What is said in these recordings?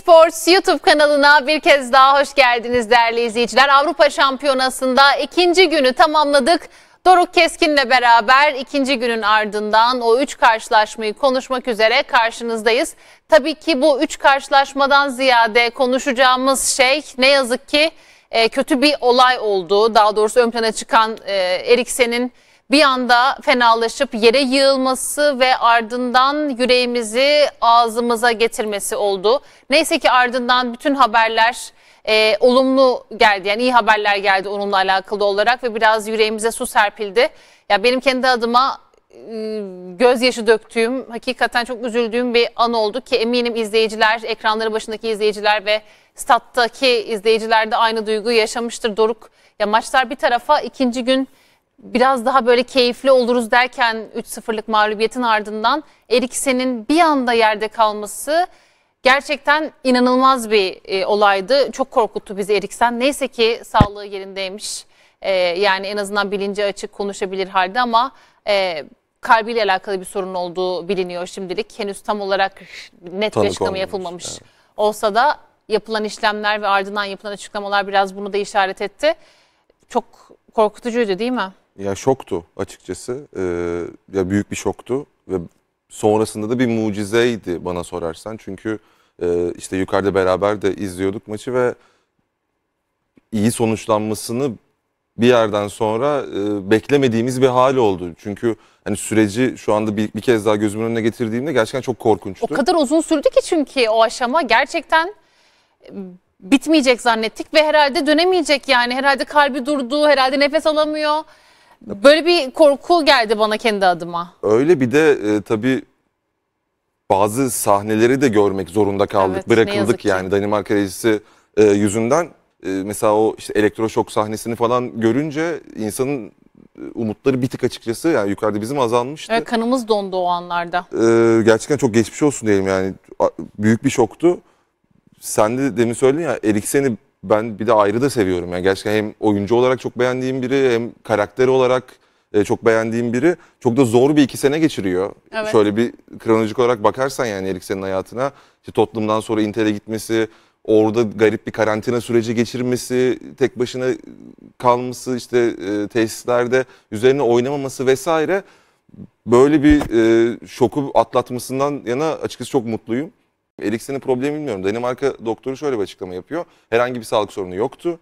Sports YouTube kanalına bir kez daha hoş geldiniz değerli izleyiciler. Avrupa Şampiyonası'nda ikinci günü tamamladık. Doruk Keskin'le beraber ikinci günün ardından o üç karşılaşmayı konuşmak üzere karşınızdayız. Tabii ki bu üç karşılaşmadan ziyade konuşacağımız şey ne yazık ki e, kötü bir olay oldu. Daha doğrusu ön plana çıkan e, Eriksen'in bir anda fenalaşıp yere yığılması ve ardından yüreğimizi ağzımıza getirmesi oldu. Neyse ki ardından bütün haberler e, olumlu geldi. Yani iyi haberler geldi onunla alakalı olarak ve biraz yüreğimize su serpildi. Ya benim kendi adıma ıı, gözyaşı döktüğüm, hakikaten çok üzüldüğüm bir an oldu ki eminim izleyiciler, ekranları başındaki izleyiciler ve stattaki izleyiciler de aynı duyguyu yaşamıştır. Doruk, ya maçlar bir tarafa ikinci gün biraz daha böyle keyifli oluruz derken 3-0'lık mağlubiyetin ardından Eriksen'in bir anda yerde kalması gerçekten inanılmaz bir e, olaydı. Çok korkuttu bizi Eriksen. Neyse ki sağlığı yerindeymiş. E, yani en azından bilinci açık konuşabilir halde ama e, kalbiyle alakalı bir sorun olduğu biliniyor şimdilik. Henüz tam olarak net Tanık bir açıklama yapılmamış. Evet. Olsa da yapılan işlemler ve ardından yapılan açıklamalar biraz bunu da işaret etti. Çok korkutucuydu değil mi? Ya şoktu açıkçası. Ee, ya büyük bir şoktu ve sonrasında da bir mucizeydi bana sorarsan. Çünkü e, işte yukarıda beraber de izliyorduk maçı ve iyi sonuçlanmasını bir yerden sonra e, beklemediğimiz bir hal oldu. Çünkü hani süreci şu anda bir, bir kez daha gözümün önüne getirdiğimde gerçekten çok korkunçtu. O kadar uzun sürdü ki çünkü o aşama gerçekten e, bitmeyecek zannettik ve herhalde dönemeyecek yani. Herhalde kalbi durdu, herhalde nefes alamıyor. Böyle bir korku geldi bana kendi adıma. Öyle bir de e, tabii bazı sahneleri de görmek zorunda kaldık. Evet, bırakıldık yani ki. Danimarka rejisi e, yüzünden. E, mesela o işte elektroşok sahnesini falan görünce insanın e, umutları bir tık açıkçası yani yukarıda bizim azalmıştı. Evet kanımız dondu o anlarda. Ee, gerçekten çok geçmiş olsun diyelim yani büyük bir şoktu. Sen de demin söyledin ya Eriksen'i ben bir de ayrı da seviyorum. Yani gerçekten hem oyuncu olarak çok beğendiğim biri hem karakter olarak e, çok beğendiğim biri. Çok da zor bir iki sene geçiriyor. Evet. Şöyle bir kronolojik olarak bakarsan yani Eriksen'in hayatına. İşte Tottenham'dan sonra Inter'e gitmesi, orada garip bir karantina süreci geçirmesi, tek başına kalması işte e, tesislerde üzerine oynamaması vesaire böyle bir e, şoku atlatmasından yana açıkçası çok mutluyum. Eriksen'in problemi bilmiyorum. Danimarka doktoru şöyle bir açıklama yapıyor. Herhangi bir sağlık sorunu yoktu.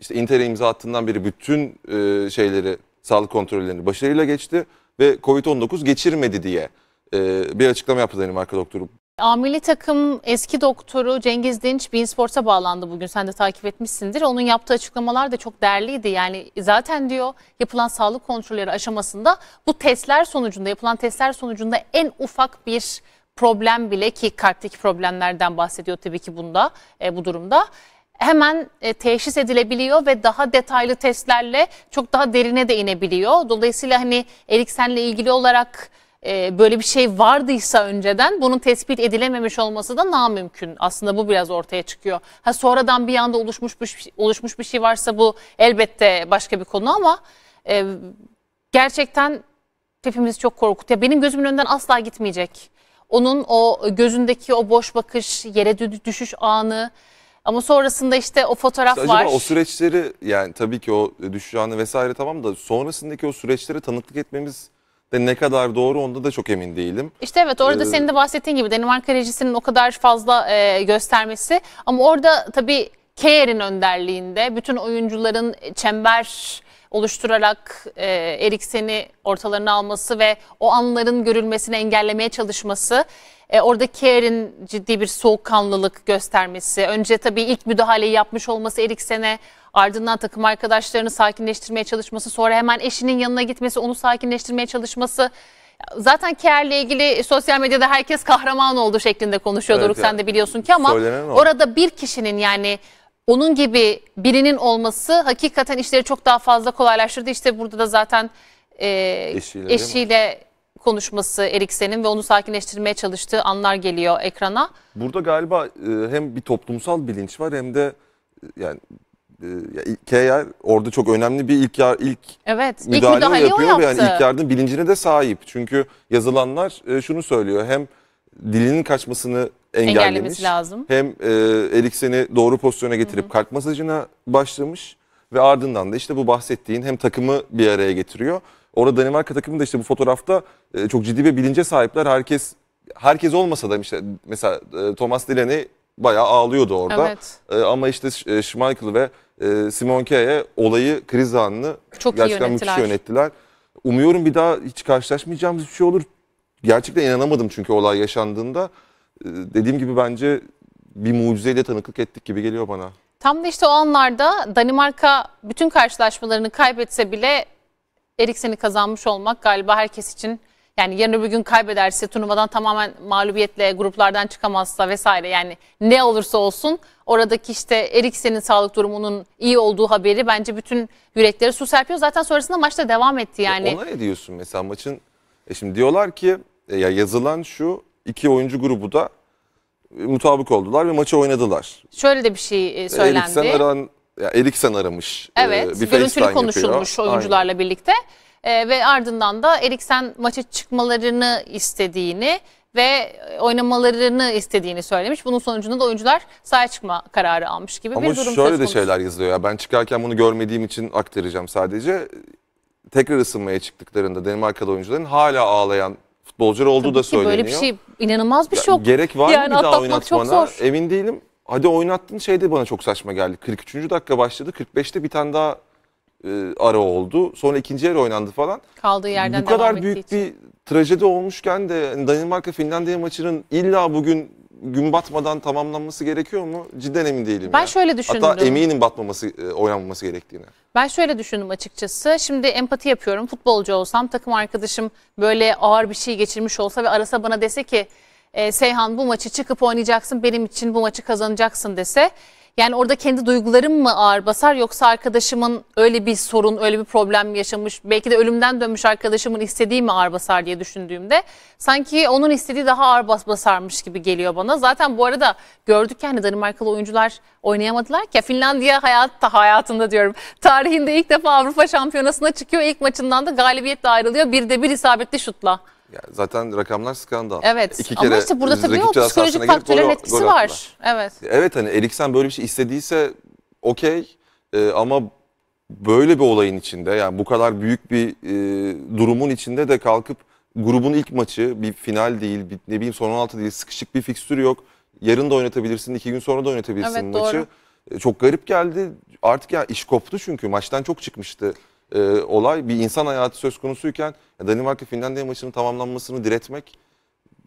İşte Inter'e imza attığından beri bütün e, şeyleri, sağlık kontrollerini başarıyla geçti ve Covid-19 geçirmedi diye e, bir açıklama yaptı Danimarka doktoru. Amili takım eski doktoru Cengiz Dinç Bein Sports'a bağlandı bugün. Sen de takip etmişsindir. Onun yaptığı açıklamalar da çok değerliydi. Yani zaten diyor yapılan sağlık kontrolleri aşamasında bu testler sonucunda, yapılan testler sonucunda en ufak bir problem bile ki kalpteki problemlerden bahsediyor tabii ki bunda e, bu durumda hemen e, teşhis edilebiliyor ve daha detaylı testlerle çok daha derine de inebiliyor. Dolayısıyla hani Eriksen'le ilgili olarak e, böyle bir şey vardıysa önceden bunun tespit edilememiş olması da mümkün Aslında bu biraz ortaya çıkıyor. Ha sonradan bir anda oluşmuş bir, şey, oluşmuş bir şey varsa bu elbette başka bir konu ama e, gerçekten hepimiz çok korkutuyor. benim gözümün önünden asla gitmeyecek onun o gözündeki o boş bakış, yere düşüş anı ama sonrasında işte o fotoğraf işte var. Acaba o süreçleri yani tabii ki o düşüş anı vesaire tamam da sonrasındaki o süreçlere tanıklık etmemiz de ne kadar doğru onda da çok emin değilim. İşte evet orada ee, senin de bahsettiğin gibi Danimarka rejisinin o kadar fazla e, göstermesi ama orada tabii Kerr'in önderliğinde bütün oyuncuların e, çember oluşturarak e, Eriksen'i ortalarına alması ve o anların görülmesini engellemeye çalışması. E, orada Kerr'in ciddi bir soğukkanlılık göstermesi. Önce tabii ilk müdahaleyi yapmış olması Eriksen'e ardından takım arkadaşlarını sakinleştirmeye çalışması. Sonra hemen eşinin yanına gitmesi, onu sakinleştirmeye çalışması. Zaten Kerr'le ilgili sosyal medyada herkes kahraman oldu şeklinde konuşuyor evet, Doruk. Yani. Sen de biliyorsun ki ama orada bir kişinin yani onun gibi birinin olması hakikaten işleri çok daha fazla kolaylaştırdı. İşte burada da zaten e, eşiyle, eşiyle konuşması Eriksen'in ve onu sakinleştirmeye çalıştığı anlar geliyor ekrana. Burada galiba e, hem bir toplumsal bilinç var hem de e, yani Kaya e, orada çok önemli bir ilk yar, ilk evet, müdahale, ilk yapıyor yaptı. yani ilk yardım bilincine de sahip. Çünkü yazılanlar e, şunu söylüyor. Hem dilinin kaçmasını engellemiş. Engellemesi lazım. Hem e, Eriksen'i doğru pozisyona getirip Hı-hı. kalp masajına başlamış ve ardından da işte bu bahsettiğin hem takımı bir araya getiriyor. Orada Danimarka takımı da işte bu fotoğrafta e, çok ciddi bir bilince sahipler. Herkes herkes olmasa da işte mesela e, Thomas Delaney bayağı ağlıyordu orada. Evet. E, ama işte e, Schmeichel ve e, Simon Kjaer olayı kriz anını çok gerçekten iyi yönettiler. müthiş yönettiler. Umuyorum bir daha hiç karşılaşmayacağımız bir şey olur. Gerçekten inanamadım çünkü olay yaşandığında. Ee, dediğim gibi bence bir mucizeyle tanıklık ettik gibi geliyor bana. Tam da işte o anlarda Danimarka bütün karşılaşmalarını kaybetse bile Eriksen'i kazanmış olmak galiba herkes için yani yarın bir gün kaybederse turnuvadan tamamen mağlubiyetle gruplardan çıkamazsa vesaire yani ne olursa olsun oradaki işte Eriksen'in sağlık durumunun iyi olduğu haberi bence bütün yürekleri su serpiyor. Zaten sonrasında maçta devam etti yani. Ona ne diyorsun mesela maçın e şimdi diyorlar ki e, ya yazılan şu iki oyuncu grubu da e, mutabık oldular ve maçı oynadılar. Şöyle de bir şey e, söylendi. Eriksen, aran, ya Eriksen aramış. E, evet, bir görüntülü konuşulmuş yapıyor. oyuncularla Aynen. birlikte. E, ve ardından da Eriksen maça çıkmalarını istediğini ve oynamalarını istediğini söylemiş. Bunun sonucunda da oyuncular sahaya çıkma kararı almış gibi Ama bir durum söz konusu. şöyle de şeyler yazıyor ya ben çıkarken bunu görmediğim için aktaracağım sadece. Tekrar ısınmaya çıktıklarında Danimarkalı oyuncuların hala ağlayan futbolcular olduğu Tabii da ki söyleniyor. Böyle bir şey inanılmaz bir şok. Gerek var yani mı bir daha oynatmana? Çok zor. Emin değilim. Hadi oynattın şey de bana çok saçma geldi. 43. dakika başladı. 45'te bir tane daha e, ara oldu. Sonra ikinci yer oynandı falan. Kaldığı yerden Bu kadar devam büyük için. bir trajedi olmuşken de Danimarka Finlandiya maçının illa bugün gün batmadan tamamlanması gerekiyor mu? Cidden emin değilim. Ben ya. şöyle düşündüm. Hatta eminim batmaması, e, oynanmaması gerektiğine. Ben şöyle düşündüm açıkçası. Şimdi empati yapıyorum. Futbolcu olsam, takım arkadaşım böyle ağır bir şey geçirmiş olsa ve arasa bana dese ki e, Seyhan bu maçı çıkıp oynayacaksın, benim için bu maçı kazanacaksın dese yani orada kendi duygularım mı ağır basar yoksa arkadaşımın öyle bir sorun, öyle bir problem yaşamış, belki de ölümden dönmüş arkadaşımın istediği mi ağır basar diye düşündüğümde sanki onun istediği daha ağır bas basarmış gibi geliyor bana. Zaten bu arada gördük yani Danimarkalı oyuncular oynayamadılar ki Finlandiya hayatta hayatında diyorum. Tarihinde ilk defa Avrupa Şampiyonası'na çıkıyor. İlk maçından da galibiyetle ayrılıyor. Bir de bir isabetli şutla. Ya zaten rakamlar skandal. Evet. İki kere ama işte burada tabii o psikolojik faktörlerin etkisi gol var. Evet. Evet hani Eriksen böyle bir şey istediyse okey e, ama böyle bir olayın içinde yani bu kadar büyük bir e, durumun içinde de kalkıp grubun ilk maçı bir final değil bir, ne bileyim son 16 değil sıkışık bir fikstür yok. Yarın da oynatabilirsin iki gün sonra da oynatabilirsin evet, maçı. Doğru. E, çok garip geldi artık ya iş koptu çünkü maçtan çok çıkmıştı e, olay bir insan hayatı söz konusuyken Danimarka Finlandiya maçının tamamlanmasını diretmek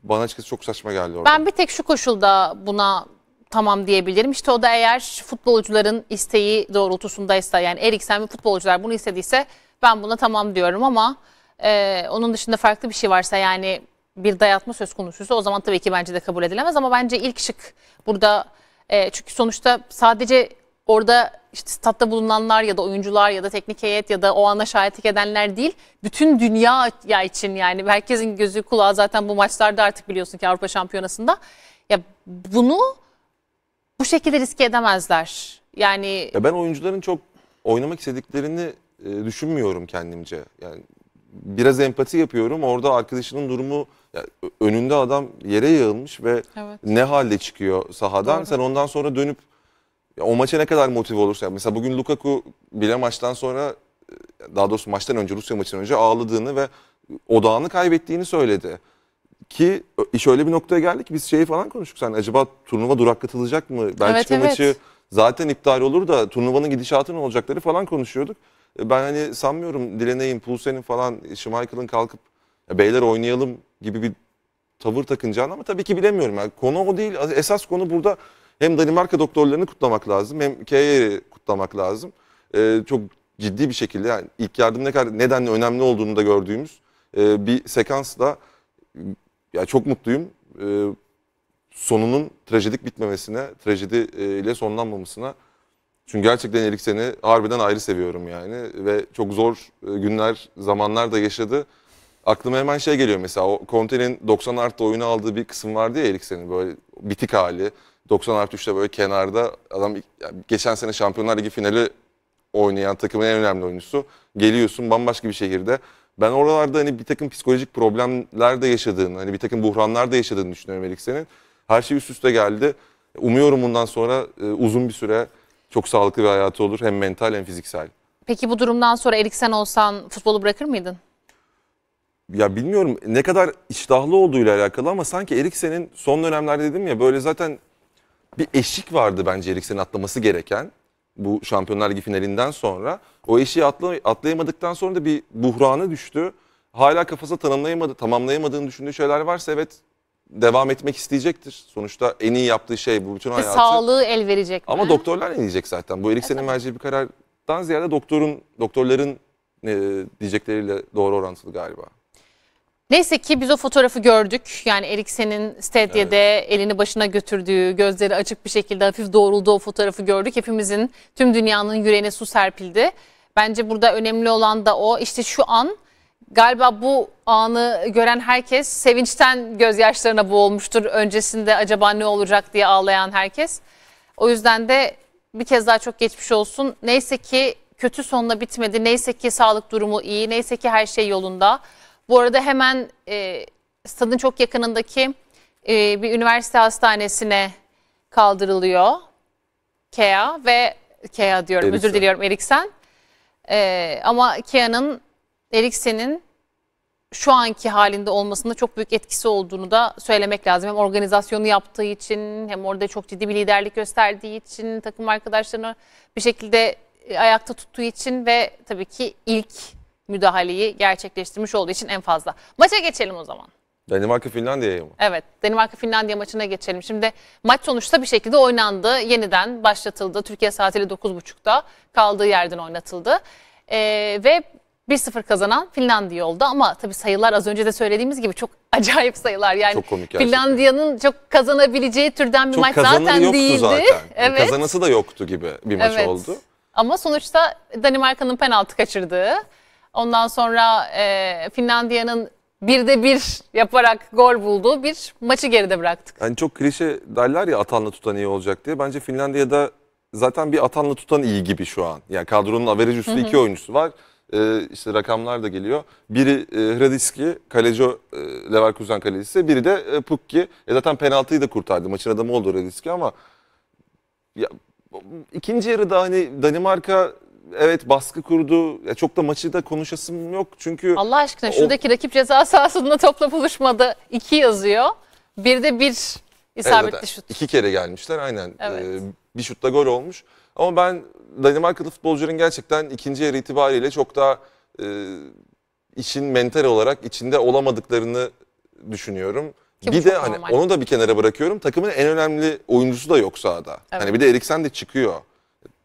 bana açıkçası çok saçma geldi orada. Ben bir tek şu koşulda buna tamam diyebilirim. İşte o da eğer futbolcuların isteği doğrultusundaysa yani Eriksen ve futbolcular bunu istediyse ben buna tamam diyorum ama e, onun dışında farklı bir şey varsa yani bir dayatma söz konusuysa o zaman tabii ki bence de kabul edilemez ama bence ilk şık burada e, çünkü sonuçta sadece orada işte statta bulunanlar ya da oyuncular ya da teknik heyet ya da o ana şahitlik edenler değil. Bütün dünya ya için yani herkesin gözü kulağı zaten bu maçlarda artık biliyorsun ki Avrupa Şampiyonası'nda. Ya bunu bu şekilde riske edemezler. Yani ya ben oyuncuların çok oynamak istediklerini e, düşünmüyorum kendimce. Yani biraz empati yapıyorum. Orada arkadaşının durumu yani önünde adam yere yığılmış ve evet. ne halde çıkıyor sahadan. Doğru. Sen ondan sonra dönüp o maça ne kadar motive olursa. mesela bugün Lukaku bile maçtan sonra e, daha doğrusu maçtan önce Rusya maçından önce ağladığını ve odağını kaybettiğini söyledi. Ki iş şöyle bir noktaya geldik biz şeyi falan konuştuk. Sen yani acaba turnuva duraklatılacak mı? Belçika evet, evet. maçı zaten iptal olur da turnuvanın gidişatı ne olacakları falan konuşuyorduk. E, ben hani sanmıyorum Dileney'in, Pulsen'in falan, Schmeichel'ın kalkıp beyler oynayalım gibi bir tavır takınacağını ama tabii ki bilemiyorum. Yani konu o değil. Esas konu burada hem Danimarka doktorlarını kutlamak lazım hem K'yi kutlamak lazım. E, çok ciddi bir şekilde yani ilk yardım ne kadar nedenle önemli olduğunu da gördüğümüz e, bir sekansla ya çok mutluyum. E, sonunun trajedik bitmemesine, trajedi e, ile sonlanmamasına. Çünkü gerçekten Erik seni harbiden ayrı seviyorum yani ve çok zor e, günler, zamanlar da yaşadı. Aklıma hemen şey geliyor mesela o Conte'nin 90 artı oyunu aldığı bir kısım vardı ya Eriksen'in böyle bitik hali. 90 artı 3'te böyle kenarda adam yani geçen sene Şampiyonlar Ligi finali oynayan takımın en önemli oyuncusu. Geliyorsun bambaşka bir şehirde. Ben oralarda hani bir takım psikolojik problemler de yaşadığını, hani bir takım buhranlar da yaşadığını düşünüyorum Eriksen'in. Her şey üst üste geldi. Umuyorum bundan sonra e, uzun bir süre çok sağlıklı bir hayatı olur hem mental hem fiziksel. Peki bu durumdan sonra Eriksen olsan futbolu bırakır mıydın? Ya bilmiyorum ne kadar iştahlı olduğuyla alakalı ama sanki Eriksen'in son dönemlerde dedim ya böyle zaten bir eşik vardı bence Eriksen'in atlaması gereken. Bu Şampiyonlar Ligi finalinden sonra. O eşiği atlayamadıktan sonra da bir buhrana düştü. Hala kafasında tanımlayamadı, tamamlayamadığını düşündüğü şeyler varsa evet devam etmek isteyecektir. Sonuçta en iyi yaptığı şey bu bütün hayatı. E, sağlığı el verecek Ama mi? doktorlar ne diyecek zaten? Bu Eriksen'in e, evet. vereceği bir karardan ziyade doktorun doktorların ne diyecekleriyle doğru orantılı galiba. Neyse ki biz o fotoğrafı gördük. Yani Eriksen'in stadye'de evet. elini başına götürdüğü, gözleri açık bir şekilde hafif doğrulduğu o fotoğrafı gördük. Hepimizin, tüm dünyanın yüreğine su serpildi. Bence burada önemli olan da o. İşte şu an galiba bu anı gören herkes sevinçten gözyaşlarına boğulmuştur. Öncesinde acaba ne olacak diye ağlayan herkes. O yüzden de bir kez daha çok geçmiş olsun. Neyse ki kötü sonla bitmedi. Neyse ki sağlık durumu iyi. Neyse ki her şey yolunda. Bu arada hemen e, stadın çok yakınındaki e, bir üniversite hastanesine kaldırılıyor. Kea ve Kea diyorum Eriksen. özür diliyorum Eriksen. E, ama Kea'nın Eriksen'in şu anki halinde olmasında çok büyük etkisi olduğunu da söylemek lazım. Hem organizasyonu yaptığı için hem orada çok ciddi bir liderlik gösterdiği için takım arkadaşlarını bir şekilde e, ayakta tuttuğu için ve tabii ki ilk müdahaleyi gerçekleştirmiş olduğu için en fazla. Maça geçelim o zaman. Danimarka Finlandiya'ya mı? Evet. Danimarka Finlandiya maçına geçelim. Şimdi maç sonuçta bir şekilde oynandı. Yeniden başlatıldı. Türkiye saatiyle 9.30'da kaldığı yerden oynatıldı. Ee, ve 1-0 kazanan Finlandiya oldu ama tabii sayılar az önce de söylediğimiz gibi çok acayip sayılar. Yani Finlandiya'nın çok kazanabileceği türden bir çok maç zaten değildi. Zaten. Evet. Kazanası da yoktu gibi bir maç evet. oldu. Ama sonuçta Danimarka'nın penaltı kaçırdığı Ondan sonra e, Finlandiya'nın bir de bir yaparak gol bulduğu bir maçı geride bıraktık. Hani çok klişe derler ya atanla tutan iyi olacak diye. Bence Finlandiya'da zaten bir atanla tutan iyi gibi şu an. Yani kadronun averaj üstü iki oyuncusu var. Ee, işte rakamlar da geliyor. Biri e, Hradiski, kaleci e, Leverkusen kalecisi. Biri de e, Pukki. E, zaten penaltıyı da kurtardı. Maçın adamı oldu Hradiski ama ya, ikinci yarıda hani Danimarka evet baskı kurdu. Ya çok da maçı da konuşasım yok çünkü... Allah aşkına şuradaki o... rakip ceza sahasında topla buluşmadı iki yazıyor. Bir de bir isabetli evet, şut. İki kere gelmişler aynen. Evet. Ee, bir şutta gol olmuş. Ama ben Danimarkalı futbolcuların gerçekten ikinci yarı itibariyle çok daha e, işin mental olarak içinde olamadıklarını düşünüyorum. Ki bir de hani onu da bir kenara bırakıyorum. Takımın en önemli oyuncusu da yok sahada. Evet. Hani bir de Eriksen de çıkıyor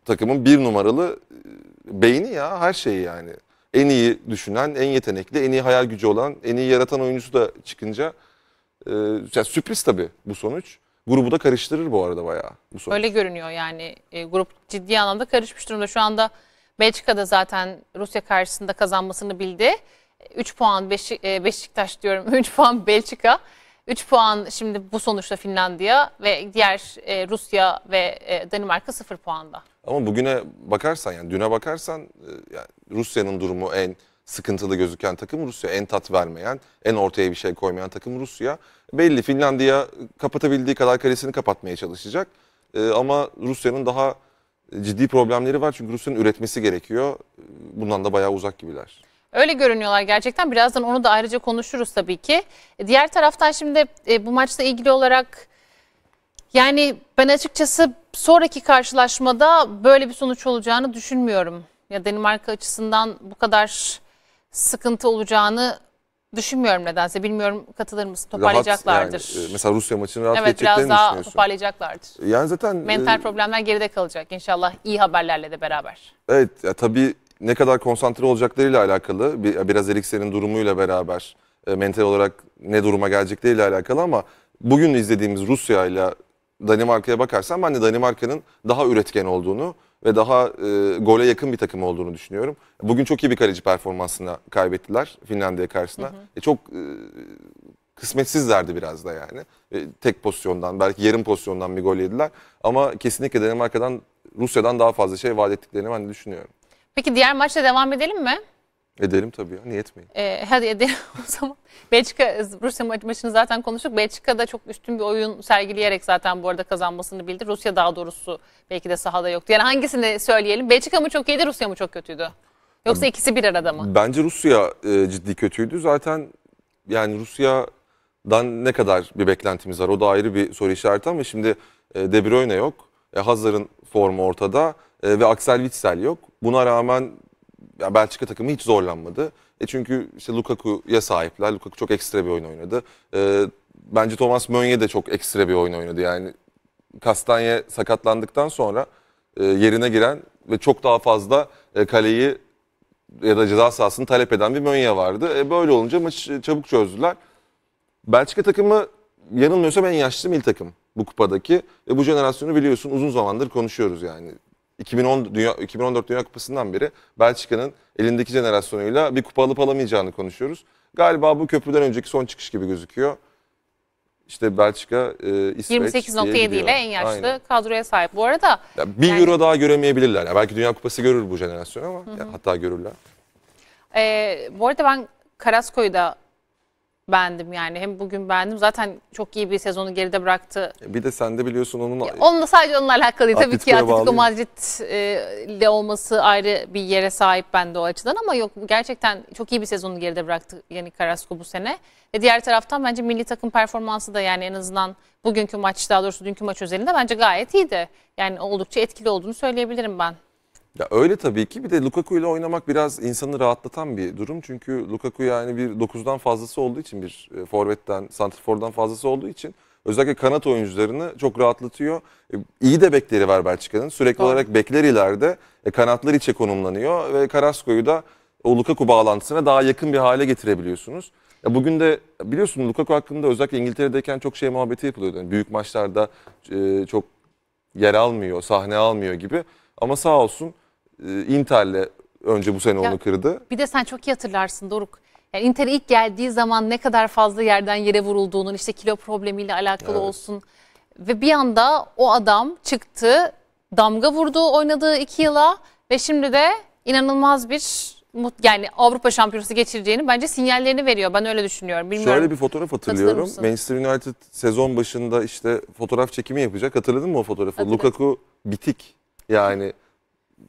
takımın bir numaralı e, beyni ya her şeyi yani. En iyi düşünen, en yetenekli, en iyi hayal gücü olan, en iyi yaratan oyuncusu da çıkınca e, yani sürpriz tabii bu sonuç. Grubu da karıştırır bu arada bayağı bu sonuç. Öyle görünüyor yani e, grup ciddi anlamda karışmış durumda. Şu anda Belçika'da zaten Rusya karşısında kazanmasını bildi. 3 e, puan Beşi, e, Beşiktaş diyorum 3 puan Belçika. 3 puan şimdi bu sonuçta Finlandiya ve diğer e, Rusya ve e, Danimarka 0 puanda. Ama bugüne bakarsan yani düne bakarsan e, yani Rusya'nın durumu en sıkıntılı gözüken takım Rusya. En tat vermeyen, en ortaya bir şey koymayan takım Rusya. Belli Finlandiya kapatabildiği kadar kalesini kapatmaya çalışacak. E, ama Rusya'nın daha ciddi problemleri var çünkü Rusya'nın üretmesi gerekiyor. Bundan da bayağı uzak gibiler. Öyle görünüyorlar gerçekten. Birazdan onu da ayrıca konuşuruz tabii ki. E, diğer taraftan şimdi e, bu maçla ilgili olarak yani ben açıkçası sonraki karşılaşmada böyle bir sonuç olacağını düşünmüyorum. Ya Danimarka açısından bu kadar sıkıntı olacağını düşünmüyorum nedense. Bilmiyorum katılır mısın? Toparlayacaklardır. Rahat yani, e, mesela Rusya maçını rahat evet, geçeceklerini biraz daha toparlayacaklardır. Yani zaten mental e, problemler geride kalacak inşallah iyi haberlerle de beraber. Evet ya tabii ne kadar konsantre olacaklarıyla alakalı biraz Eriksen'in durumuyla beraber e, mental olarak ne duruma gelecekleriyle alakalı ama bugün izlediğimiz Rusya ile Danimarka'ya bakarsan ben de Danimarka'nın daha üretken olduğunu ve daha e, gole yakın bir takım olduğunu düşünüyorum. Bugün çok iyi bir kaleci performansına kaybettiler Finlandiya karşısında. Hı hı. E, çok e, kısmetsizlerdi biraz da yani. E, tek pozisyondan belki yarım pozisyondan bir gol yediler ama kesinlikle Danimarka'dan Rusya'dan daha fazla şey vaat ettiklerini ben de düşünüyorum. Peki diğer maçla devam edelim mi? Edelim tabii ya. Niye etmeyin? Ee, hadi edelim o zaman. Belçika, Rusya maçını zaten konuştuk. Belçika da çok üstün bir oyun sergileyerek zaten bu arada kazanmasını bildi. Rusya daha doğrusu belki de sahada yoktu. Yani hangisini söyleyelim? Belçika mı çok iyiydi, Rusya mı çok kötüydü? Yoksa ya, ikisi bir arada mı? Bence Rusya e, ciddi kötüydü. Zaten yani Rusya'dan ne kadar bir beklentimiz var? O da ayrı bir soru işareti ama şimdi e, De Bruyne yok. E, Hazar'ın formu ortada e, ve Axel Witsel yok. Buna rağmen ya Belçika takımı hiç zorlanmadı. E çünkü işte Lukaku'ya sahipler. Lukaku çok ekstra bir oyun oynadı. E, bence Thomas Mönye de çok ekstra bir oyun oynadı. Yani Kastanye sakatlandıktan sonra e, yerine giren ve çok daha fazla e, kaleyi ya da ceza sahasını talep eden bir Mönye vardı. E, böyle olunca maçı çabuk çözdüler. Belçika takımı yanılmıyorsam en yaşlı mil takım bu kupadaki. Ve bu jenerasyonu biliyorsun uzun zamandır konuşuyoruz yani. 2010 Dünya, 2014 Dünya Kupası'ndan beri Belçika'nın elindeki jenerasyonuyla bir kupa alıp alamayacağını konuşuyoruz. Galiba bu köprüden önceki son çıkış gibi gözüküyor. İşte Belçika, e, İsveç 28.7 ile en yaşlı Aynen. kadroya sahip. Bu arada... Ya bir yani... euro daha göremeyebilirler. Ya belki Dünya Kupası görür bu jenerasyon ama hı hı. Ya hatta görürler. Ee, bu arada ben Karasko'yu da bendim yani. Hem bugün bendim. Zaten çok iyi bir sezonu geride bıraktı. E, bir de sen de biliyorsun onun... Ya, onunla sadece onunla alakalı tabii ki Atletico Madrid'le e, olması ayrı bir yere sahip bende o açıdan ama yok gerçekten çok iyi bir sezonu geride bıraktı yani Carrasco bu sene. Ve diğer taraftan bence milli takım performansı da yani en azından bugünkü maç daha doğrusu dünkü maç özelinde bence gayet iyiydi. Yani oldukça etkili olduğunu söyleyebilirim ben. Ya öyle tabii ki. Bir de Lukaku ile oynamak biraz insanı rahatlatan bir durum. Çünkü Lukaku yani bir 9'dan fazlası olduğu için bir e, forvetten, santrfordan fazlası olduğu için özellikle kanat oyuncularını çok rahatlatıyor. E, iyi de bekleri var Belçika'nın. Sürekli Doğru. olarak bekler ileride e, kanatlar içe konumlanıyor ve Carrasco'yu da o Lukaku bağlantısına daha yakın bir hale getirebiliyorsunuz. Ya bugün de biliyorsun Lukaku hakkında özellikle İngiltere'deyken çok şey muhabbeti yapılıyordu. Yani büyük maçlarda e, çok yer almıyor, sahne almıyor gibi. Ama sağ olsun e, ee, Inter'le önce bu sene ya, onu kırdı. Bir de sen çok iyi hatırlarsın Doruk. Yani Inter ilk geldiği zaman ne kadar fazla yerden yere vurulduğunun işte kilo problemiyle alakalı evet. olsun. Ve bir anda o adam çıktı, damga vurdu oynadığı iki yıla ve şimdi de inanılmaz bir yani Avrupa Şampiyonası geçireceğini bence sinyallerini veriyor. Ben öyle düşünüyorum. Bilmiyorum. Şöyle bir fotoğraf hatırlıyorum. Manchester United sezon başında işte fotoğraf çekimi yapacak. Hatırladın mı o fotoğrafı? Hatırladım. Lukaku bitik. Yani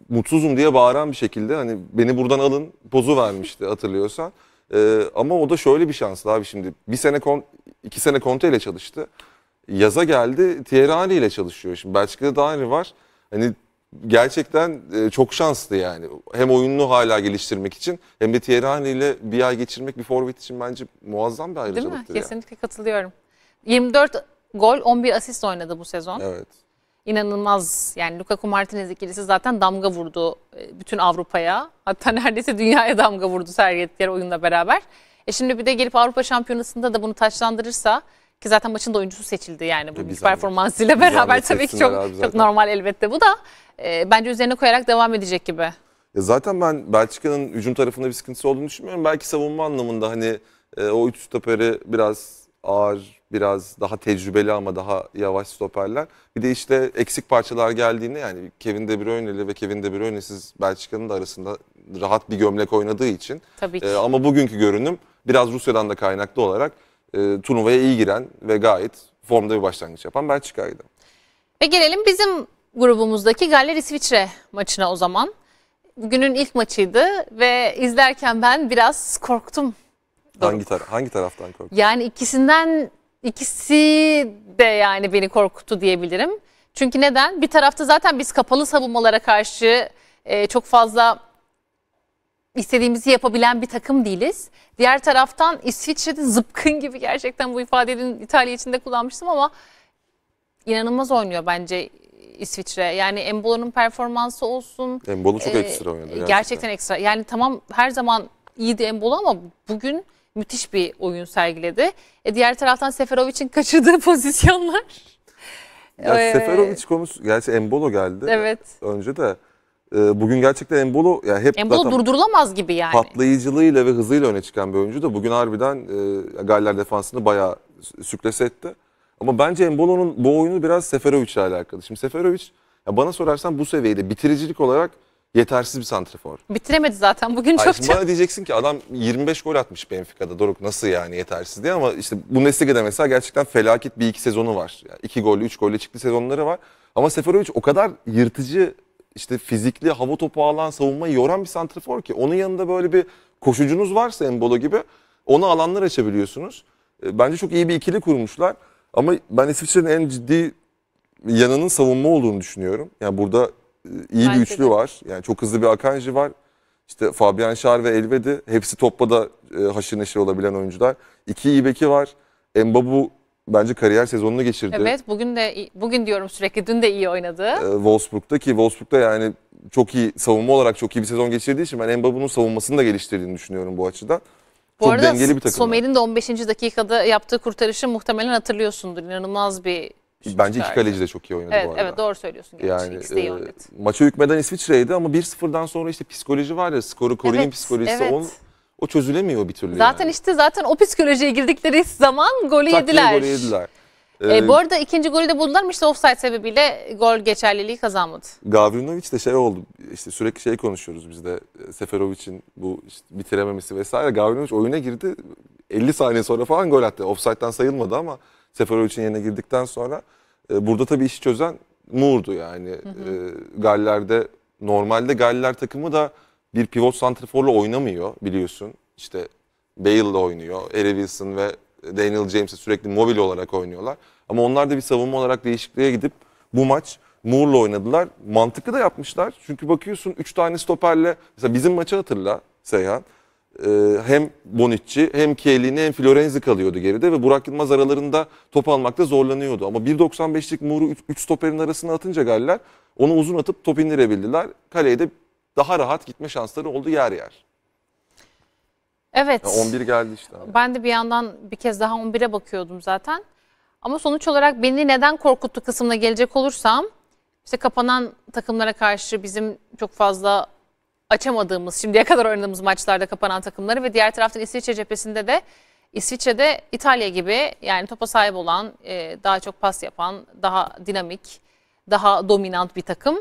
mutsuzum diye bağıran bir şekilde hani beni buradan alın pozu vermişti hatırlıyorsan. Ee, ama o da şöyle bir şanslı abi şimdi bir sene kon, iki sene Conte ile çalıştı. Yaza geldi Thierry ile çalışıyor. Şimdi Belçika'da da Henry var. Hani gerçekten e, çok şanslı yani. Hem oyununu hala geliştirmek için hem de Thierry Henry ile bir ay geçirmek bir forvet için bence muazzam bir ayrıcalıktır. Değil mi? Yani. Kesinlikle katılıyorum. 24 gol 11 asist oynadı bu sezon. Evet inanılmaz yani Lukaku Martinez ikilisi zaten damga vurdu e, bütün Avrupa'ya. Hatta neredeyse dünyaya damga vurdu sergiledikleri oyunla beraber. E şimdi bir de gelip Avrupa Şampiyonası'nda da bunu taçlandırırsa ki zaten maçın da oyuncusu seçildi yani bu performans performansıyla beraber tabii ki çok çok normal elbette bu da e, bence üzerine koyarak devam edecek gibi. Ya zaten ben Belçika'nın hücum tarafında bir sıkıntısı olduğunu düşünmüyorum. Belki savunma anlamında hani e, o üç stoperi biraz ağır biraz daha tecrübeli ama daha yavaş stoperler. Bir de işte eksik parçalar geldiğinde yani Kevin De Bruyne'li ve Kevin De Bruyne'siz Belçika'nın da arasında rahat bir gömlek oynadığı için. Tabii ki. E, ama bugünkü görünüm biraz Rusya'dan da kaynaklı olarak e, turnuvaya iyi giren ve gayet formda bir başlangıç yapan Belçika'ydı. Ve gelelim bizim grubumuzdaki Galler İsviçre maçına o zaman. Günün ilk maçıydı ve izlerken ben biraz korktum. Hangi, tara hangi taraftan korktun? Yani ikisinden İkisi de yani beni korkuttu diyebilirim. Çünkü neden? Bir tarafta zaten biz kapalı savunmalara karşı e, çok fazla istediğimizi yapabilen bir takım değiliz. Diğer taraftan İsviçre'de zıpkın gibi gerçekten bu ifadeyi İtalya içinde kullanmıştım ama inanılmaz oynuyor bence İsviçre. Yani Embolo'nun performansı olsun. Embolo çok e, ekstra oynadı. Gerçekten. gerçekten ekstra. Yani tamam her zaman iyiydi Embolo ama bugün müthiş bir oyun sergiledi. E, diğer taraftan Seferovic'in kaçırdığı pozisyonlar. Ya ee, Seferovic konusu, gerçi Embolo geldi. Evet. Önce de e, bugün gerçekten Embolo ya yani hep Embolo durdurulamaz gibi yani. Patlayıcılığıyla ve hızıyla öne çıkan bir oyuncu da bugün harbiden e, Galler defansını bayağı sükles etti. Ama bence Embolo'nun bu oyunu biraz Seferovic'le alakalı. Şimdi Seferovic ya bana sorarsan bu seviyede bitiricilik olarak yetersiz bir santrifor. Bitiremedi zaten bugün Hayır, çok çok. Bana diyeceksin ki adam 25 gol atmış Benfica'da Doruk nasıl yani yetersiz diye ama işte bu Bundesliga'da mesela gerçekten felaket bir iki sezonu var. Yani iki gollü üç golle çıktı sezonları var. Ama Seferovic o kadar yırtıcı işte fizikli hava topu alan savunmayı yoran bir santrifor ki onun yanında böyle bir koşucunuz varsa Embolo gibi onu alanlar açabiliyorsunuz. E, bence çok iyi bir ikili kurmuşlar. Ama ben İsviçre'nin en ciddi yanının savunma olduğunu düşünüyorum. Yani burada iyi bir üçlü var. Yani çok hızlı bir Akanji var. İşte Fabian Schär ve Elvedi hepsi topla da e, haşır neşir olabilen oyuncular. İki iyi beki var. Mbabu bence kariyer sezonunu geçirdi. Evet bugün de bugün diyorum sürekli dün de iyi oynadı. Ee, Wolfsburg'da ki Wolfsburg'da yani çok iyi savunma olarak çok iyi bir sezon geçirdiği için ben Mbappe'nin savunmasını da geliştirdiğini düşünüyorum bu açıdan. Bu çok arada dengeli bir takım. Somer'in de 15. dakikada yaptığı kurtarışı muhtemelen hatırlıyorsundur. İnanılmaz bir Bence iki kaleci de çok iyi oynadı evet, bu arada. Evet doğru söylüyorsun. Gerçi. Yani, İkisi de iyi e, oynadı. E, maça hükmeden İsviçre'ydi ama 1-0'dan sonra işte psikoloji var ya skoru koruyayım evet, psikolojisi evet. On, o çözülemiyor bir türlü. Zaten yani. işte zaten o psikolojiye girdikleri zaman golü Taktiği yediler. golü yediler. E, ee, bu arada ikinci golü de buldular mı işte offside sebebiyle gol geçerliliği kazanmadı. Gavrinovic de şey oldu İşte sürekli şey konuşuyoruz biz de e, Seferovic'in bu işte bitirememesi vesaire. Gavrinovic oyuna girdi 50 saniye sonra falan gol attı. Offside'den sayılmadı ama Seferovic'in yerine girdikten sonra e, burada tabii işi çözen Moor'du yani. E, Galler'de normalde Galler takımı da bir pivot santriforla oynamıyor biliyorsun. İşte Bale'la oynuyor. Harry Wilson ve Daniel James'e sürekli mobil olarak oynuyorlar. Ama onlar da bir savunma olarak değişikliğe gidip bu maç Moore'la oynadılar. Mantıklı da yapmışlar. Çünkü bakıyorsun 3 tane stoperle mesela bizim maçı hatırla Seyhan. Ee, hem Bonucci hem Chiellini hem Florenzi kalıyordu geride ve Burak Yılmaz aralarında top almakta zorlanıyordu. Ama 1.95'lik Muru 3 stoperin arasına atınca Galler onu uzun atıp top indirebildiler. Kaleye de daha rahat gitme şansları oldu yer yer. Evet. Ya 11 geldi işte. Abi. Ben de bir yandan bir kez daha 11'e bakıyordum zaten. Ama sonuç olarak beni neden korkuttu kısmına gelecek olursam işte kapanan takımlara karşı bizim çok fazla açamadığımız, şimdiye kadar oynadığımız maçlarda kapanan takımları ve diğer taraftan İsviçre cephesinde de İsviçre'de İtalya gibi yani topa sahip olan, e, daha çok pas yapan, daha dinamik, daha dominant bir takım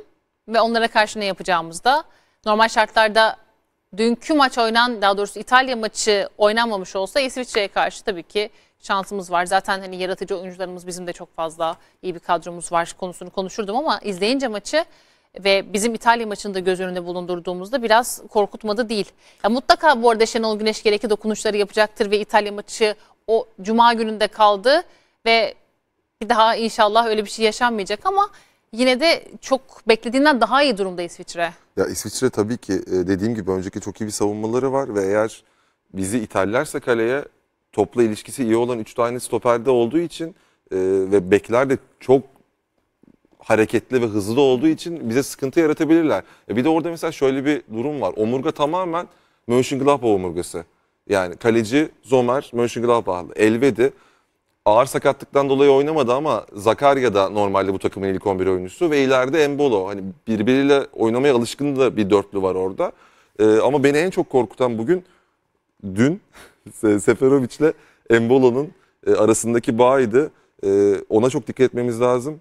ve onlara karşı ne yapacağımız da normal şartlarda dünkü maç oynan daha doğrusu İtalya maçı oynanmamış olsa İsviçre'ye karşı tabii ki şansımız var. Zaten hani yaratıcı oyuncularımız bizim de çok fazla iyi bir kadromuz var konusunu konuşurdum ama izleyince maçı ve bizim İtalya maçını da göz önünde bulundurduğumuzda biraz korkutmadı değil. Ya mutlaka bu arada Şenol Güneş gereki dokunuşları yapacaktır ve İtalya maçı o cuma gününde kaldı ve bir daha inşallah öyle bir şey yaşanmayacak ama yine de çok beklediğinden daha iyi durumda İsviçre. Ya İsviçre tabii ki e, dediğim gibi önceki çok iyi bir savunmaları var ve eğer bizi iterlerse kaleye topla ilişkisi iyi olan 3 tane stoperde olduğu için e, ve bekler de çok hareketli ve hızlı olduğu için bize sıkıntı yaratabilirler. E bir de orada mesela şöyle bir durum var. Omurga tamamen Mönchengladbach omurgası. Yani kaleci Zomer Mönchengladbach'lı. Elvedi ağır sakatlıktan dolayı oynamadı ama Zakarya da normalde bu takımın ilk 11 oyuncusu ve ileride Embolo. Hani birbiriyle oynamaya alışkın da bir dörtlü var orada. Ee, ama beni en çok korkutan bugün dün Seferovic'le Embolo'nun e, arasındaki bağıydı. E, ona çok dikkat etmemiz lazım.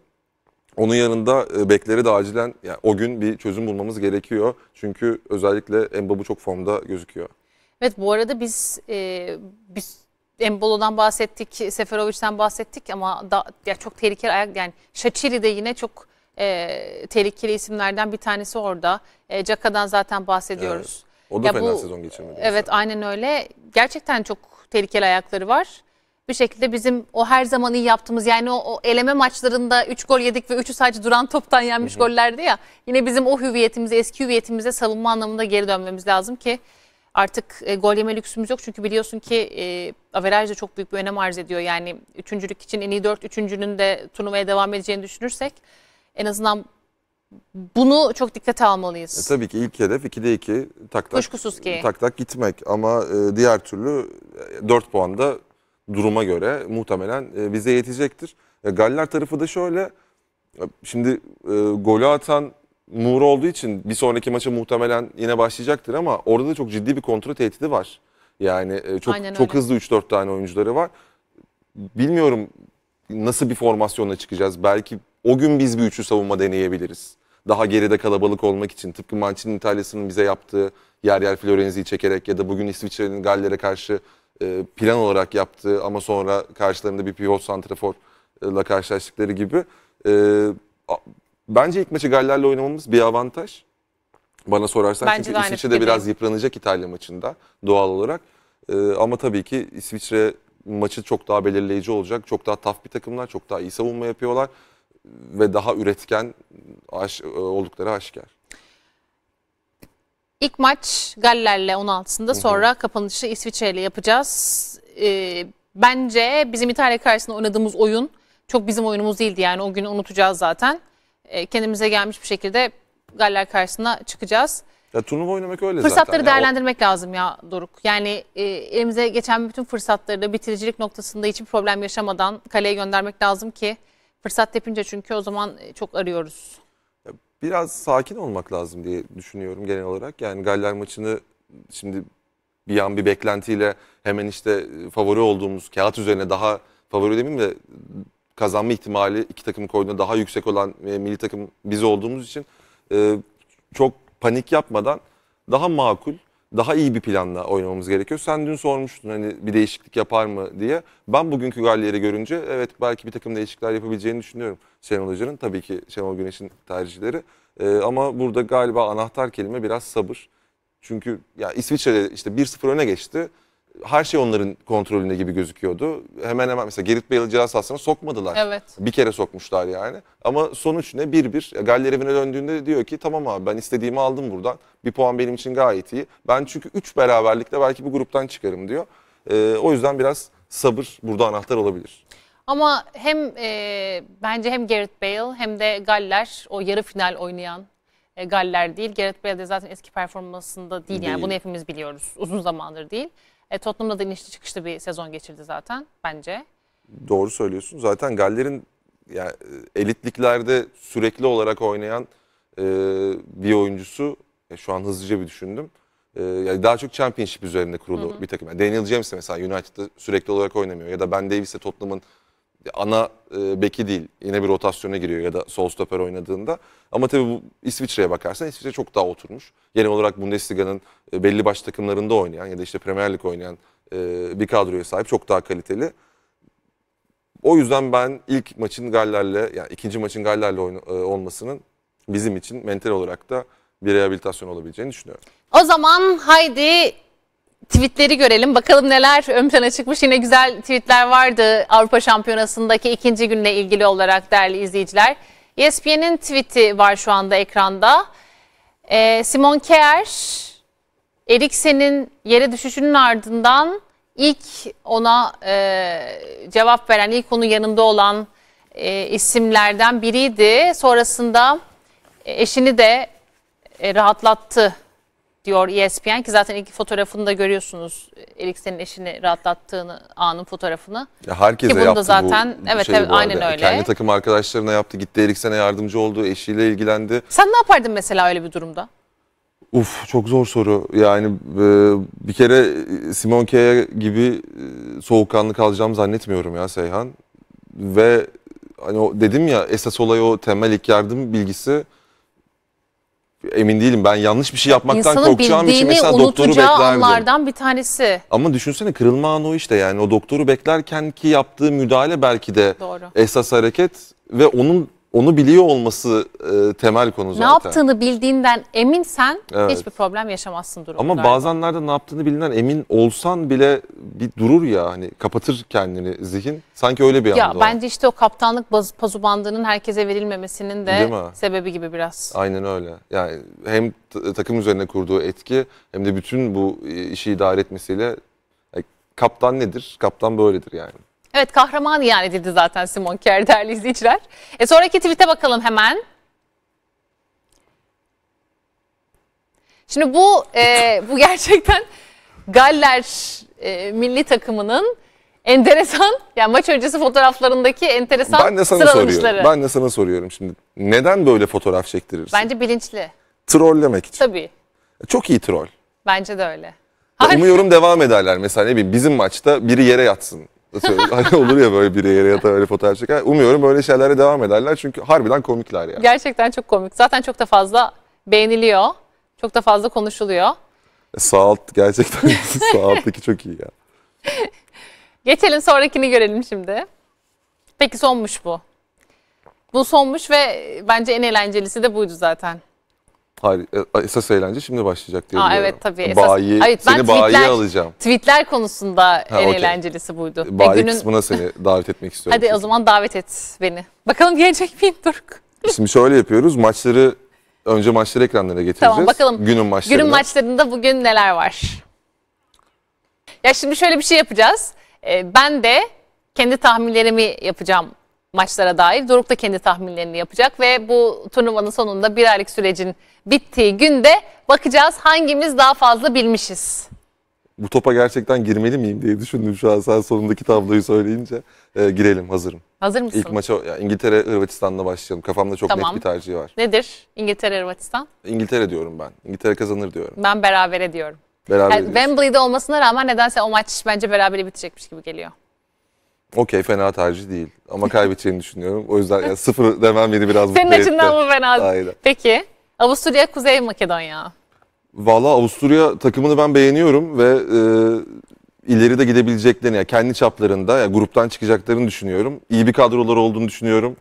Onun yanında e, bekleri de acilen yani o gün bir çözüm bulmamız gerekiyor. Çünkü özellikle Mbabu çok formda gözüküyor. Evet bu arada biz, e, biz Embolo'dan bahsettik, Seferovic'den bahsettik ama da, ya çok tehlikeli ayak yani Şaçiri de yine çok e, tehlikeli isimlerden bir tanesi orada. E, Caka'dan zaten bahsediyoruz. Evet. O da ya fena bu, sezon geçirmedi. Evet mesela. aynen öyle. Gerçekten çok tehlikeli ayakları var bir şekilde bizim o her zaman iyi yaptığımız yani o, o eleme maçlarında 3 gol yedik ve 3'ü sadece duran toptan yenmiş hı hı. gollerdi ya. Yine bizim o hüviyetimize, eski hüviyetimize savunma anlamında geri dönmemiz lazım ki artık e, gol yeme lüksümüz yok. Çünkü biliyorsun ki e, averaj da çok büyük bir önem arz ediyor. Yani üçüncülük için en iyi dört üçüncünün de turnuvaya devam edeceğini düşünürsek en azından bunu çok dikkate almalıyız. E, tabii ki ilk hedef 2'de 2 tak tak, Kuşkusuz ki. tak tak gitmek ama e, diğer türlü 4 e, da duruma göre muhtemelen e, bize yetecektir. Ya, e, Galler tarafı da şöyle. E, şimdi e, golü atan Nur olduğu için bir sonraki maça muhtemelen yine başlayacaktır ama orada da çok ciddi bir kontrol tehdidi var. Yani çok çok hızlı 3-4 tane oyuncuları var. Bilmiyorum nasıl bir formasyonla çıkacağız. Belki o gün biz bir üçlü savunma deneyebiliriz. Daha geride kalabalık olmak için tıpkı Mancini İtalya'sının bize yaptığı yer yer Florenzi'yi çekerek ya da bugün İsviçre'nin Galler'e karşı e, plan olarak yaptığı ama sonra karşılarında bir pivot santraforla karşılaştıkları gibi e, bence ilk maçı Galler'le oynamamız bir avantaj. Bana sorarsan Bence çünkü de İsviçre'de biraz yıpranacak İtalya maçında doğal olarak. E, ama tabii ki İsviçre maçı çok daha belirleyici olacak. Çok daha taf bir takımlar, çok daha iyi savunma yapıyorlar ve daha üretken aş, oldukları aşikar. İlk maç Galler'le 16'sında sonra kapanışı İsviçre'yle yapacağız. Ee, bence bizim İtalya karşısında oynadığımız oyun çok bizim oyunumuz değildi. Yani o günü unutacağız zaten. Ee, kendimize gelmiş bir şekilde Galler karşısına çıkacağız. Ya turnuva oynamak öyle zaten. Fırsatları Ya o- değerlendirmek lazım ya Doruk. Yani e, elimize geçen bütün fırsatları da bitiricilik noktasında hiçbir problem yaşamadan kaleye göndermek lazım ki fırsat tepince çünkü o zaman e, çok arıyoruz biraz sakin olmak lazım diye düşünüyorum genel olarak. Yani Galler maçını şimdi bir an bir beklentiyle hemen işte e, favori olduğumuz kağıt üzerine daha favori demeyeyim de kazanma ihtimali iki takım koyduğunda daha yüksek olan e, milli takım biz olduğumuz için e, çok panik yapmadan daha makul daha iyi bir planla oynamamız gerekiyor. Sen dün sormuştun hani bir değişiklik yapar mı diye. Ben bugünkü Galler'i görünce evet belki bir takım değişiklikler yapabileceğini düşünüyorum Şenol Hoca'nın. Tabii ki Şenol Güneş'in tercihleri. Ee, ama burada galiba anahtar kelime biraz sabır. Çünkü ya İsviçre'de işte 1-0 öne geçti her şey onların kontrolünde gibi gözüküyordu. Hemen hemen mesela Gerit Bale'ı ceza sahasına sokmadılar. Evet. Bir kere sokmuşlar yani. Ama sonuç ne? Bir, bir. Galler evine döndüğünde diyor ki tamam abi ben istediğimi aldım buradan. Bir puan benim için gayet iyi. Ben çünkü üç beraberlikle belki bu gruptan çıkarım diyor. Ee, o yüzden biraz sabır burada anahtar olabilir. Ama hem e, bence hem Gerrit Bale hem de Galler o yarı final oynayan e, Galler değil. Gareth Bale de zaten eski performansında değil, değil. yani bunu hepimiz biliyoruz. Uzun zamandır değil. E, Tottenham'da da inişli çıkışlı bir sezon geçirdi zaten bence. Doğru söylüyorsun. Zaten Galler'in yani e, elitliklerde sürekli olarak oynayan e, bir oyuncusu e, şu an hızlıca bir düşündüm. E, yani daha çok championship üzerinde kurulu hı hı. bir takım. Yani Daniel James mesela United'da sürekli olarak oynamıyor ya da Ben Davis'e Tottenham'ın ana e, beki değil. Yine bir rotasyona giriyor ya da sol stoper oynadığında. Ama tabii bu İsviçre'ye bakarsan İsviçre çok daha oturmuş. Genel olarak Bundesliga'nın e, belli baş takımlarında oynayan ya da işte Premier Lig oynayan e, bir kadroya sahip çok daha kaliteli. O yüzden ben ilk maçın Galler'le yani ikinci maçın Galler'le e, olmasının bizim için mental olarak da bir rehabilitasyon olabileceğini düşünüyorum. O zaman haydi tweetleri görelim. Bakalım neler ön plana çıkmış. Yine güzel tweetler vardı Avrupa Şampiyonası'ndaki ikinci günle ilgili olarak değerli izleyiciler. ESPN'in tweeti var şu anda ekranda. E, Simon Kerr, Eriksen'in yere düşüşünün ardından ilk ona e, cevap veren, ilk onun yanında olan e, isimlerden biriydi. Sonrasında eşini de e, rahatlattı diyor ESPN ki zaten ilk fotoğrafını da görüyorsunuz. Eriksen'in eşini rahatlattığını anın fotoğrafını. Ya herkese ki bunu yaptı da zaten bu evet, şey evet aynen e, öyle. Kendi takım arkadaşlarına yaptı. Gitti Eriksen'e yardımcı oldu. Eşiyle ilgilendi. Sen ne yapardın mesela öyle bir durumda? Uf çok zor soru. Yani e, bir kere e, Simon Kea gibi e, soğukkanlı kalacağımı zannetmiyorum ya Seyhan. Ve hani o dedim ya esas olay o temel ilk yardım bilgisi emin değilim ben yanlış bir şey yapmaktan İnsanın korkacağım için mesela doktoru beklerdim. anlardan bir tanesi. Ama düşünsene kırılma anı o işte yani o doktoru beklerken ki yaptığı müdahale belki de Doğru. esas hareket ve onun onu biliyor olması e, temel konu zaten. Ne yaptığını bildiğinden eminsen evet. hiçbir problem yaşamazsın durumda. Ama bazenlerde ne yaptığını bildiğinden emin olsan bile bir durur ya hani kapatır kendini zihin. Sanki öyle bir anda. Ya o. bence işte o kaptanlık pazu bandının herkese verilmemesinin de sebebi gibi biraz. Aynen öyle. Yani hem takım üzerine kurduğu etki hem de bütün bu e, işi idare etmesiyle yani e, kaptan nedir? Kaptan böyledir yani. Evet kahraman ilan edildi zaten Simon Kerr değerli izleyiciler. E, sonraki tweet'e bakalım hemen. Şimdi bu e, bu gerçekten Galler e, milli takımının enteresan yani maç öncesi fotoğraflarındaki enteresan ben de sana soruyorum. Ben de sana soruyorum şimdi. Neden böyle fotoğraf çektirirsin? Bence bilinçli. Trollemek için. Tabii. Çok iyi troll. Bence de öyle. Umuyorum devam ederler. Mesela ne bileyim bizim maçta biri yere yatsın hani olur ya böyle bir yere yatar öyle fotoğraf çeker. Umuyorum böyle şeylere devam ederler çünkü harbiden komikler yani. Gerçekten çok komik. Zaten çok da fazla beğeniliyor. Çok da fazla konuşuluyor. E, saat gerçekten sağ çok iyi ya. Geçelim sonrakini görelim şimdi. Peki sonmuş bu. Bu sonmuş ve bence en eğlencelisi de buydu zaten. Hayır, e, esas eğlence şimdi başlayacak diye Aa, Evet tabii. Esas, bayi, evet, seni bayiye alacağım. Tweetler konusunda ha, en okay. eğlencelisi buydu. E, bayi günün... kısmına seni davet etmek istiyorum. Hadi size. o zaman davet et beni. Bakalım gelecek miyim Turk. E, şimdi şöyle yapıyoruz. Maçları önce maçları ekranlara getireceğiz. Tamam bakalım. Günün maçlarında. Günün maçlarında bugün neler var? Ya şimdi şöyle bir şey yapacağız. Ben de kendi tahminlerimi yapacağım maçlara dair. Doruk da kendi tahminlerini yapacak ve bu turnuvanın sonunda bir aylık sürecin bittiği günde bakacağız hangimiz daha fazla bilmişiz. Bu topa gerçekten girmeli miyim diye düşündüm şu an sen sonundaki tabloyu söyleyince. E, girelim hazırım. Hazır mısın? İlk maça yani İngiltere Hırvatistan'la başlayalım. Kafamda çok tamam. net bir tercih var. Nedir İngiltere Hırvatistan? İngiltere diyorum ben. İngiltere kazanır diyorum. Ben berabere diyorum. Beraber yani Wembley'de olmasına rağmen nedense o maç bence berabere bitecekmiş gibi geliyor. Okey fena tercih değil ama kaybedeceğini düşünüyorum. O yüzden yani sıfır demem beni biraz Senin mutlu etti. açından bu fena. Aynen. Peki Avusturya Kuzey Makedonya. Valla Avusturya takımını ben beğeniyorum ve e, ileri de gidebileceklerini, yani kendi çaplarında yani gruptan çıkacaklarını düşünüyorum. İyi bir kadroları olduğunu düşünüyorum.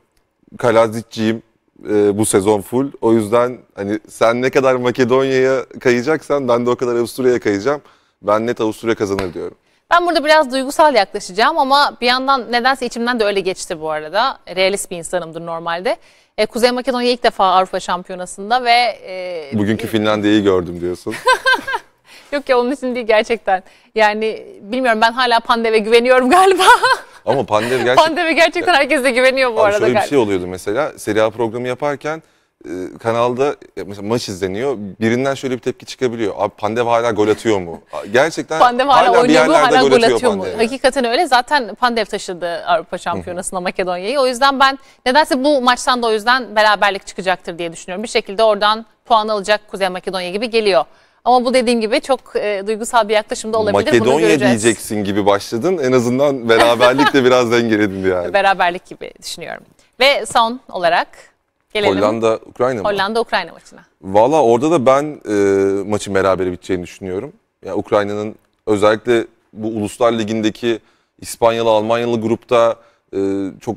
Kalaziciyim e, bu sezon full. O yüzden hani sen ne kadar Makedonya'ya kayacaksan ben de o kadar Avusturya'ya kayacağım. Ben net Avusturya kazanır diyorum. Ben burada biraz duygusal yaklaşacağım ama bir yandan nedense içimden de öyle geçti bu arada. Realist bir insanımdır normalde. E, Kuzey Makedonya ilk defa Avrupa Şampiyonası'nda ve... E, Bugünkü e, Finlandiya'yı gördüm diyorsun. Yok ya onun için değil gerçekten. Yani bilmiyorum ben hala Pandev'e güveniyorum galiba. Ama Pandev gerçekten... Pandev'e gerçekten herkes güveniyor bu Abi arada şöyle galiba. bir şey oluyordu mesela. Seri A programı yaparken ee, kanalda e, mesela maç izleniyor. Birinden şöyle bir tepki çıkabiliyor. Abi Pandev hala gol atıyor mu? Gerçekten Pandev hala, hala oynuyor mu? Hala gol, atıyor, atıyor mu? Pandev. Hakikaten öyle. Zaten Pandev taşıdı Avrupa Şampiyonasında Makedonya'yı. O yüzden ben nedense bu maçtan da o yüzden beraberlik çıkacaktır diye düşünüyorum. Bir şekilde oradan puan alacak Kuzey Makedonya gibi geliyor. Ama bu dediğim gibi çok e, duygusal bir yaklaşım da olabilir. Makedonya diyeceksin gibi başladın. En azından beraberlik de biraz dengeledin yani. Beraberlik gibi düşünüyorum. Ve son olarak Gelelim. Hollanda Ukrayna mı? Hollanda Ukrayna maçına. Valla orada da ben e, maçın berabere biteceğini düşünüyorum. Yani Ukrayna'nın özellikle bu Uluslar Ligi'ndeki İspanyalı Almanyalı grupta e, çok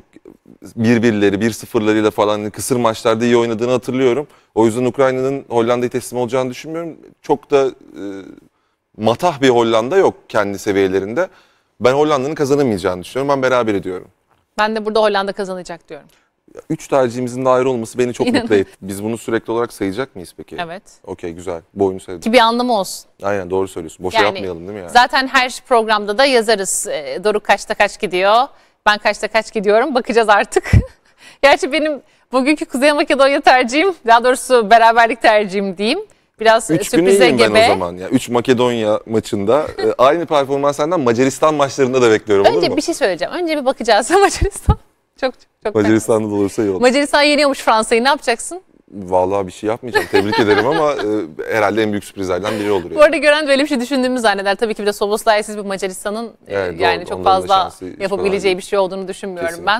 birbirleri bir sıfırlarıyla falan hani kısır maçlarda iyi oynadığını hatırlıyorum. O yüzden Ukrayna'nın Hollanda'yı teslim olacağını düşünmüyorum. Çok da e, matah bir Hollanda yok kendi seviyelerinde. Ben Hollanda'nın kazanamayacağını düşünüyorum. Ben beraber ediyorum. Ben de burada Hollanda kazanacak diyorum. Üç tercihimizin de ayrı olması beni çok mutlu etti. Biz bunu sürekli olarak sayacak mıyız peki? Evet. Okey güzel. Bu oyunu sayalım. Ki bir anlamı olsun. Aynen doğru söylüyorsun. Boşa Yani yapmayalım değil mi yani? Zaten her programda da yazarız. Ee, Doruk kaçta kaç gidiyor? Ben kaçta kaç gidiyorum? Bakacağız artık. Gerçi benim bugünkü Kuzey Makedonya tercihim, daha doğrusu beraberlik tercihim diyeyim. Biraz Üç e, günü sürprize yiyeyim ben o zaman ya. Üç Makedonya maçında. Ee, aynı performans senden Macaristan maçlarında da bekliyorum olur Önce mu? bir şey söyleyeceğim. Önce bir bakacağız Macaristan. Çok çok. Macaristan'da da olursa iyi olur. Macaristan yeniyormuş Fransa'yı ne yapacaksın? Vallahi bir şey yapmayacağım. Tebrik ederim ama e, herhalde en büyük sürprizlerden biri olur. Yani. Bu arada gören böyle bir şey düşündüğümü zanneder. Tabii ki bir de Soboslayesiz bir Macaristan'ın e, evet, yani doğru. çok fazla yapabileceği bir şey olduğunu düşünmüyorum Kesinlikle.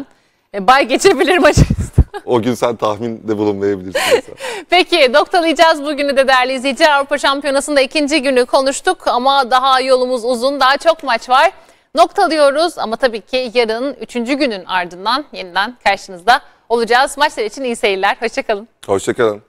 ben. E, bay geçebilir Macaristan. o gün sen tahminde bulunmayabilirsin. Peki noktalayacağız bugünü de değerli izleyici. Avrupa Şampiyonası'nda ikinci günü konuştuk ama daha yolumuz uzun. Daha çok maç var noktalıyoruz. Ama tabii ki yarın 3. günün ardından yeniden karşınızda olacağız. Maçlar için iyi seyirler. Hoşçakalın. Hoşçakalın.